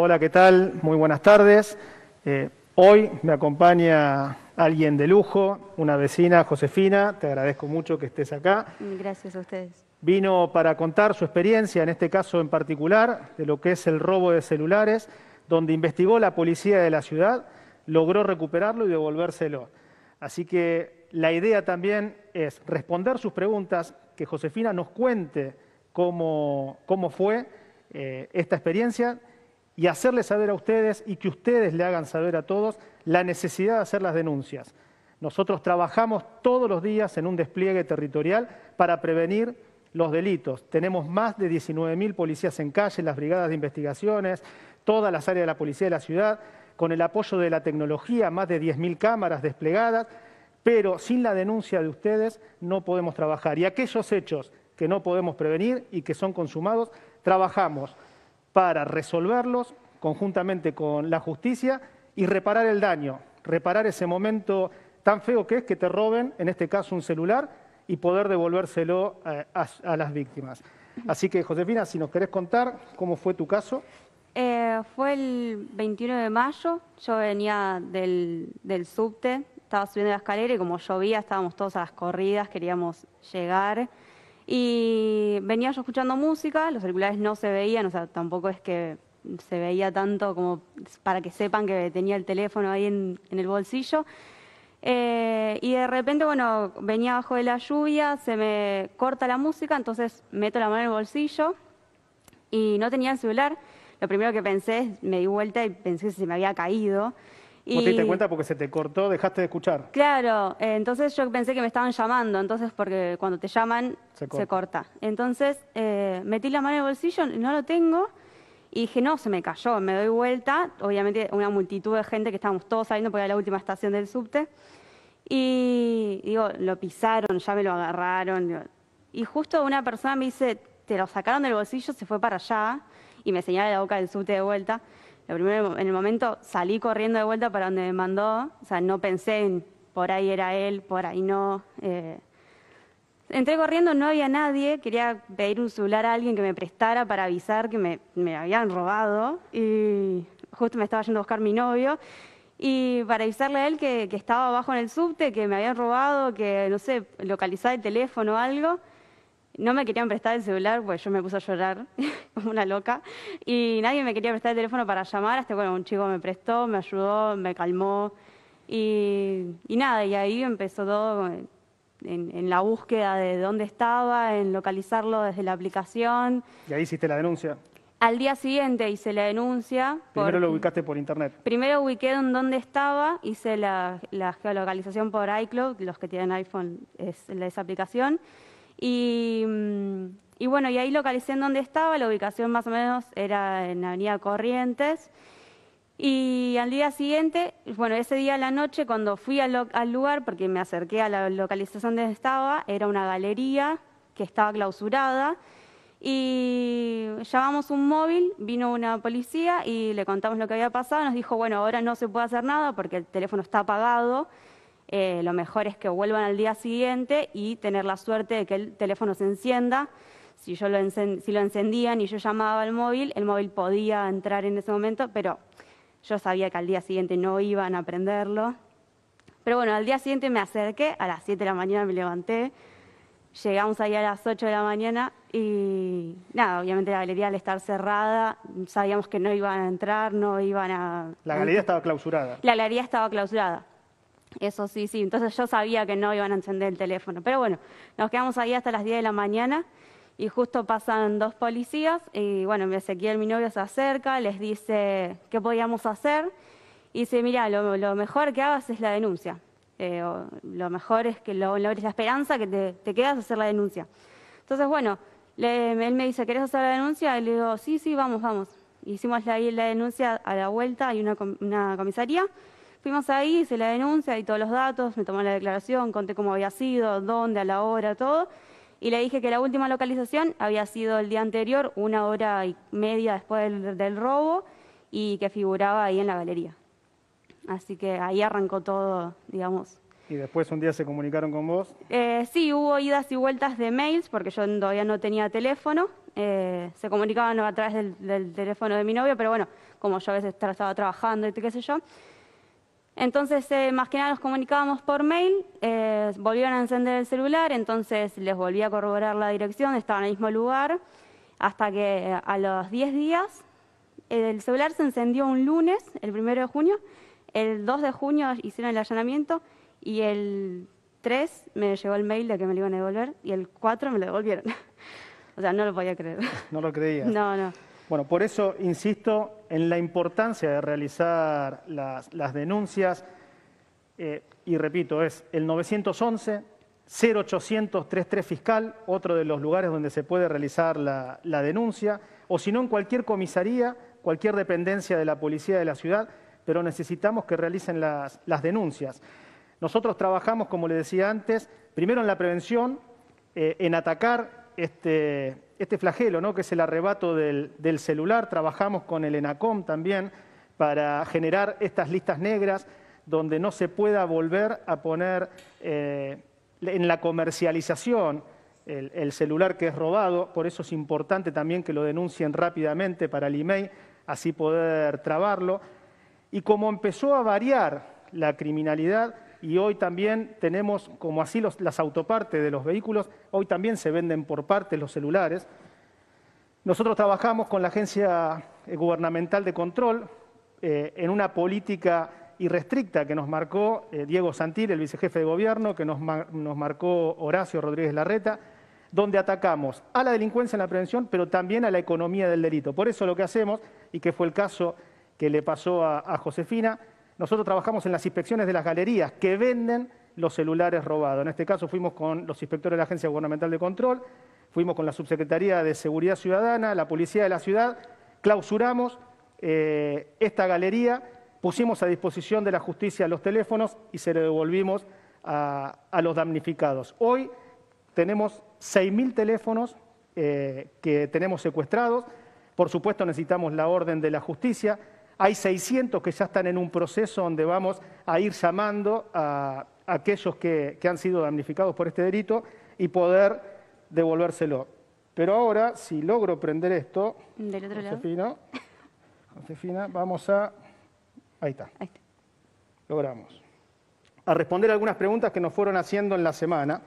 Hola, ¿qué tal? Muy buenas tardes. Eh, hoy me acompaña alguien de lujo, una vecina, Josefina. Te agradezco mucho que estés acá. Gracias a ustedes. Vino para contar su experiencia, en este caso en particular, de lo que es el robo de celulares, donde investigó la policía de la ciudad, logró recuperarlo y devolvérselo. Así que la idea también es responder sus preguntas, que Josefina nos cuente cómo, cómo fue eh, esta experiencia y hacerles saber a ustedes y que ustedes le hagan saber a todos la necesidad de hacer las denuncias. Nosotros trabajamos todos los días en un despliegue territorial para prevenir los delitos. Tenemos más de 19.000 policías en calle, las brigadas de investigaciones, todas las áreas de la policía de la ciudad, con el apoyo de la tecnología, más de 10.000 cámaras desplegadas, pero sin la denuncia de ustedes no podemos trabajar. Y aquellos hechos que no podemos prevenir y que son consumados, trabajamos para resolverlos conjuntamente con la justicia y reparar el daño, reparar ese momento tan feo que es que te roben, en este caso un celular, y poder devolvérselo eh, a, las víctimas. Así que, Josefina, si nos querés contar cómo fue tu caso. Eh, fue el 21 de mayo, yo venía del, del subte, estaba subiendo la escalera y como llovía estábamos todos a las corridas, queríamos llegar. Y venía yo escuchando música, los celulares no se veían, o sea, tampoco es que se veía tanto como para que sepan que tenía el teléfono ahí en, el bolsillo. Eh, y de repente, bueno, venía bajo de la lluvia, se me corta la música, entonces meto la mano en el bolsillo y no tenía el celular. Lo primero que pensé, es, me di vuelta y pensé que se me había caído. Y... te diste cuenta porque se te cortó, dejaste de escuchar? Claro, eh, entonces yo pensé que me estaban llamando, entonces porque cuando te llaman se corta. Entonces eh, metí la mano en el bolsillo, no lo tengo, y dije, no, se me cayó, me doy vuelta, obviamente una multitud de gente que estábamos todos saliendo porque era la última estación del subte, y digo, lo pisaron, ya me lo agarraron, y justo una persona me dice, te lo sacaron del bolsillo, se fue para allá, y me señala la boca del subte de vuelta. Lo primero, en el momento salí corriendo de vuelta para donde me mandó, o sea, no pensé en por ahí era él, por ahí no. Eh. Entré corriendo, no había nadie, quería pedir un celular a alguien que me prestara para avisar que me, habían robado y justo me estaba yendo a buscar mi novio y para avisarle a él que, que, estaba abajo en el subte, que me habían robado, que, no sé, localizaba el teléfono o algo no me querían prestar el celular, pues yo me puse a llorar como una loca, y nadie me quería prestar el teléfono para llamar, hasta bueno, un chico me prestó, me ayudó, me calmó, y, nada, y ahí empezó todo en, la búsqueda de dónde estaba, en localizarlo desde la aplicación. ¿Y ahí hiciste la denuncia? Al día siguiente hice la denuncia. Primero lo ubicaste por internet. Primero ubiqué dónde estaba, hice la, geolocalización por iCloud, los que tienen iPhone es esa aplicación. Mm, y, bueno, y ahí localicé en dónde estaba, la ubicación más o menos era en la Avenida Corrientes. Y al día siguiente, bueno, ese día a la noche, cuando fui al, al, lugar, porque me acerqué a la localización donde estaba, era una galería que estaba clausurada. Y llamamos un móvil, vino una policía y le contamos lo que había pasado. Nos dijo, bueno, ahora no se puede hacer nada porque el teléfono está apagado. Eh, lo mejor es que vuelvan al día siguiente y tener la suerte de que el teléfono se encienda. Si, yo lo, si lo encendían y yo llamaba al móvil, el móvil podía entrar en ese momento, pero yo sabía que al día siguiente no iban a prenderlo. Pero bueno, al día siguiente me acerqué, a las 7 de la mañana me levanté, llegamos ahí a las 8 de la mañana y nada, obviamente la galería al estar cerrada, sabíamos que no iban a entrar, no iban a... La galería estaba clausurada. La galería estaba clausurada. Eso sí, sí. Entonces yo sabía que no iban a encender el teléfono. Pero bueno, nos quedamos ahí hasta las 10 de la mañana y justo pasan dos policías y bueno, Ezequiel, mi novio, se acerca, les dice qué podíamos hacer y dice, mira, lo, mejor que hagas es la denuncia. Eh, lo mejor es que lo logres la esperanza, que te, quedas a hacer la denuncia. Entonces, bueno, él me dice, ¿querés hacer la denuncia? Y le digo, sí, sí, vamos, vamos. Hicimos la, la denuncia a la vuelta, hay una, una comisaría Fuimos ahí, hice la denuncia y todos los datos, me tomó la declaración, conté cómo había sido, dónde, a la hora, todo. Y le dije que la última localización había sido el día anterior, una hora y media después del, robo, y que figuraba ahí en la galería. Así que ahí arrancó todo, digamos. ¿Y después un día se comunicaron con vos? Eh, sí, hubo idas y vueltas de mails, porque yo todavía no tenía teléfono. Eh, se comunicaban a través del, del, teléfono de mi novio, pero bueno, como yo a veces estaba trabajando y qué sé yo, entonces, eh, más que nada nos comunicábamos por mail, eh, volvieron a encender el celular, entonces les volví a corroborar la dirección, estaban en el mismo lugar, hasta que eh, a los 10 días eh, el celular se encendió un lunes, el 1 de junio, el 2 de junio hicieron el allanamiento y el 3 me llegó el mail de que me lo iban a devolver y el 4 me lo devolvieron. o sea, no lo podía creer. No lo creía. No, no. Bueno, por eso insisto en la importancia de realizar las, denuncias. Eh, y repito, es el 911 0800 33 Fiscal, otro de los lugares donde se puede realizar la, denuncia, o si no en cualquier comisaría, cualquier dependencia de la policía de la ciudad, pero necesitamos que realicen las, denuncias. Nosotros trabajamos, como le decía antes, primero en la prevención, eh, en atacar este, este flagelo, ¿no? que es el arrebato del, celular. Trabajamos con el ENACOM también para generar estas listas negras donde no se pueda volver a poner eh, en la comercialización el, celular que es robado. Por eso es importante también que lo denuncien rápidamente para el IMEI, e así poder trabarlo. Y como empezó a variar la criminalidad, y hoy también tenemos, como así las autopartes de los vehículos, hoy también se venden por partes los celulares. Nosotros trabajamos con la Agencia eh, Gubernamental de Control eh, en una política irrestricta que nos marcó eh, Diego Santil, el vicejefe de gobierno, que nos, marcó Horacio Rodríguez Larreta, donde atacamos a la delincuencia en la prevención, pero también a la economía del delito. Por eso lo que hacemos, y que fue el caso que le pasó a Josefina, nosotros trabajamos en las inspecciones de las galerías que venden los celulares robados. En este caso fuimos con los inspectores de la Agencia Gubernamental de Control, fuimos con la Subsecretaría de Seguridad Ciudadana, la Policía de la Ciudad, clausuramos eh, esta galería, pusimos a disposición de la justicia los teléfonos y se lo devolvimos a, los damnificados. Hoy tenemos 6.000 teléfonos eh, que tenemos secuestrados, por supuesto necesitamos la orden de la justicia, hay 600 que ya están en un proceso donde vamos a ir llamando a aquellos que, han sido damnificados por este delito y poder devolvérselo. Pero ahora, si logro prender esto, Del otro lado. Josefina, vamos a... está. Ahí está. Logramos. A responder algunas preguntas que nos fueron haciendo en la semana.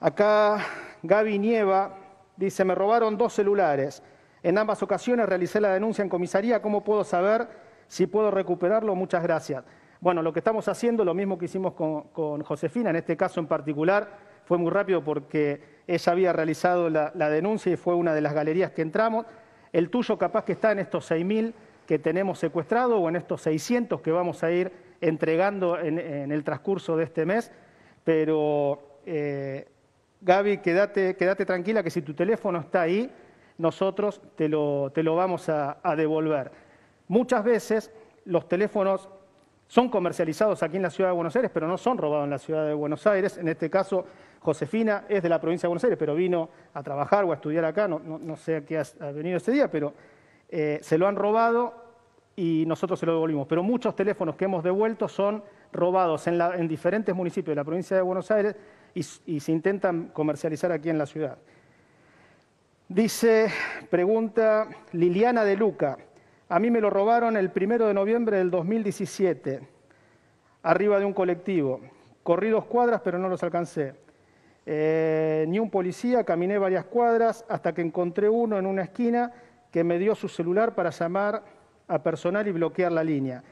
Acá Gaby Nieva dice, me robaron dos celulares. En ambas ocasiones realicé la denuncia en comisaría. ¿Cómo puedo saber si puedo recuperarlo? Muchas gracias. Bueno, lo que estamos haciendo, lo mismo que hicimos con, Josefina, en este caso en particular, fue muy rápido porque ella había realizado la, denuncia y fue una de las galerías que entramos. El tuyo capaz que está en estos 6.000 que tenemos secuestrado o en estos 600 que vamos a ir entregando en, el transcurso de este mes, pero eh, Gaby, quédate, quédate tranquila que si tu teléfono está ahí, nosotros te lo, vamos a, devolver. Muchas veces los teléfonos son comercializados aquí en la ciudad de Buenos Aires, pero no son robados en la ciudad de Buenos Aires. En este caso, Josefina es de la provincia de Buenos Aires, pero vino a trabajar o a estudiar acá, no, sé a qué ha venido este día, pero eh, se lo han robado y nosotros se lo devolvimos. Pero muchos teléfonos que hemos devuelto son robados en, diferentes municipios de la provincia de Buenos Aires y se intentan comercializar aquí en la ciudad. Dice, pregunta Liliana de Luca. A mí me lo robaron el primero de noviembre del 2017, arriba de un colectivo. Corrí dos cuadras, pero no los alcancé. Eh, ni un policía, caminé varias cuadras hasta que encontré uno en una esquina que me dio su celular para llamar a personal y bloquear la línea.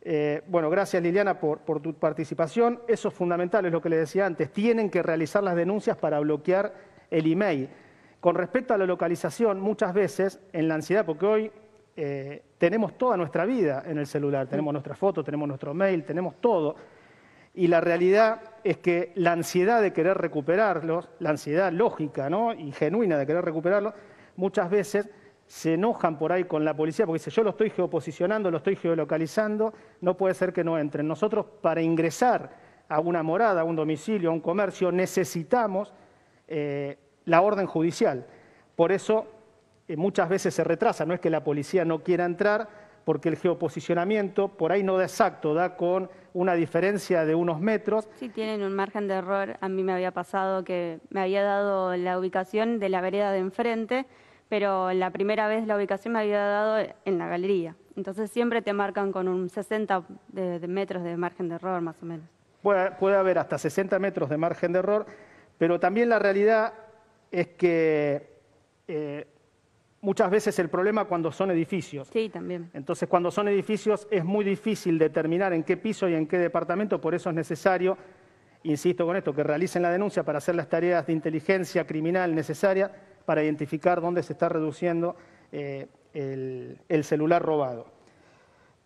Eh, bueno, gracias Liliana por, por, tu participación. Eso es fundamental, es lo que le decía antes. Tienen que realizar las denuncias para bloquear el email. Con respecto a la localización, muchas veces en la ansiedad, porque hoy eh, tenemos toda nuestra vida en el celular, tenemos nuestra foto, tenemos nuestro mail, tenemos todo. Y la realidad es que la ansiedad de querer recuperarlos, la ansiedad lógica ¿no? y genuina de querer recuperarlos, muchas veces se enojan por ahí con la policía porque dice yo lo estoy geoposicionando, lo estoy geolocalizando, no puede ser que no entren. Nosotros para ingresar a una morada, a un domicilio, a un comercio, necesitamos eh, la orden judicial. Por eso eh, muchas veces se retrasa, no es que la policía no quiera entrar, porque el geoposicionamiento por ahí no da exacto, da con una diferencia de unos metros. Sí, tienen un margen de error. A mí me había pasado que me había dado la ubicación de la vereda de enfrente, pero la primera vez la ubicación me había dado en la galería. Entonces siempre te marcan con un 60 de, metros de margen de error, más o menos. Puede, puede haber hasta 60 metros de margen de error, pero también la realidad es que eh, muchas veces el problema cuando son edificios. Sí, también. Entonces, cuando son edificios es muy difícil determinar en qué piso y en qué departamento, por eso es necesario, insisto con esto, que realicen la denuncia para hacer las tareas de inteligencia criminal necesarias para identificar dónde se está reduciendo eh, el, el celular robado.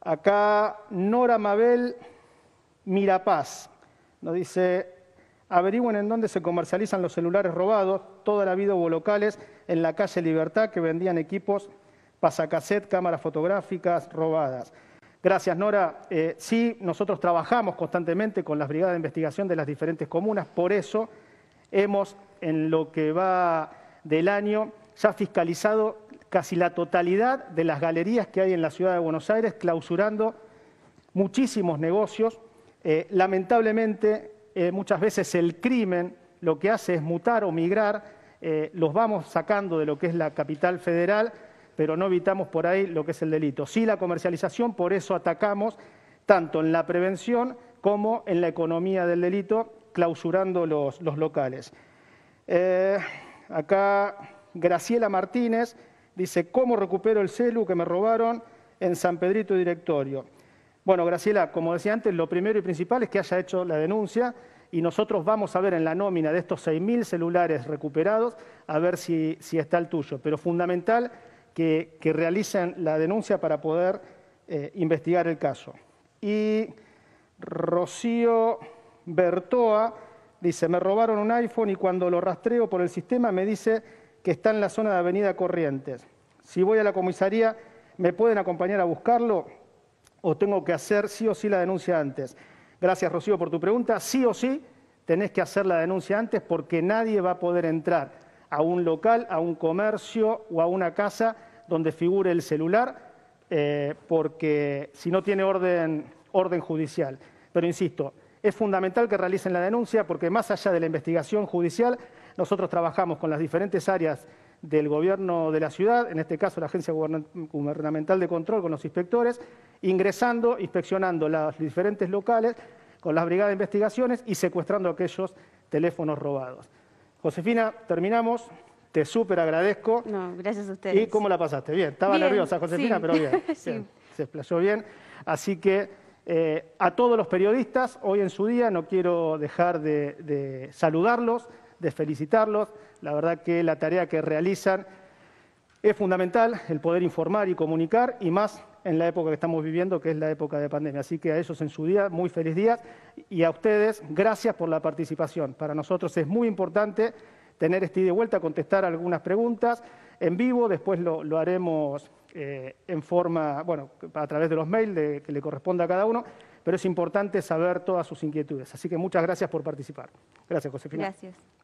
Acá Nora Mabel Mirapaz nos dice, averigüen en dónde se comercializan los celulares robados. Toda la vida hubo locales en la calle Libertad que vendían equipos, pasacaset, cámaras fotográficas robadas. Gracias, Nora. Eh, sí, nosotros trabajamos constantemente con las brigadas de investigación de las diferentes comunas, por eso hemos, en lo que va del año, ya fiscalizado casi la totalidad de las galerías que hay en la ciudad de Buenos Aires, clausurando muchísimos negocios. Eh, lamentablemente, eh, muchas veces el crimen lo que hace es mutar o migrar, eh, los vamos sacando de lo que es la capital federal, pero no evitamos por ahí lo que es el delito. Sí la comercialización, por eso atacamos tanto en la prevención como en la economía del delito, clausurando los, locales. Eh, acá Graciela Martínez dice, ¿cómo recupero el celu que me robaron en San Pedrito Directorio? Bueno, Graciela, como decía antes, lo primero y principal es que haya hecho la denuncia y nosotros vamos a ver en la nómina de estos 6.000 celulares recuperados a ver si, está el tuyo. Pero fundamental que, realicen la denuncia para poder eh, investigar el caso. Y Rocío Bertoa dice, me robaron un iPhone y cuando lo rastreo por el sistema me dice que está en la zona de Avenida Corrientes. Si voy a la comisaría, ¿me pueden acompañar a buscarlo? o tengo que hacer sí o sí la denuncia antes. Gracias, Rocío, por tu pregunta. Sí o sí tenés que hacer la denuncia antes porque nadie va a poder entrar a un local, a un comercio o a una casa donde figure el celular, eh, porque si no tiene orden, orden judicial. Pero insisto, es fundamental que realicen la denuncia porque más allá de la investigación judicial, nosotros trabajamos con las diferentes áreas del gobierno de la ciudad, en este caso la Agencia Gubernamental de Control con los inspectores, ingresando, inspeccionando los diferentes locales con las brigadas de investigaciones y secuestrando aquellos teléfonos robados. Josefina, terminamos. Te súper agradezco. No, gracias a ustedes. ¿Y cómo la pasaste? Bien, estaba nerviosa Josefina, pero bien, Se explayó bien. Así que eh, a todos los periodistas, hoy en su día no quiero dejar de saludarlos de felicitarlos. La verdad que la tarea que realizan es fundamental, el poder informar y comunicar, y más en la época que estamos viviendo, que es la época de pandemia. Así que a ellos en su día, muy feliz día, y a ustedes, gracias por la participación. Para nosotros es muy importante tener este de de vuelta, contestar algunas preguntas en vivo, después lo, haremos eh, en forma, bueno, a través de los mails que le corresponda a cada uno, pero es importante saber todas sus inquietudes. Así que muchas gracias por participar. Gracias, Josefina. Gracias.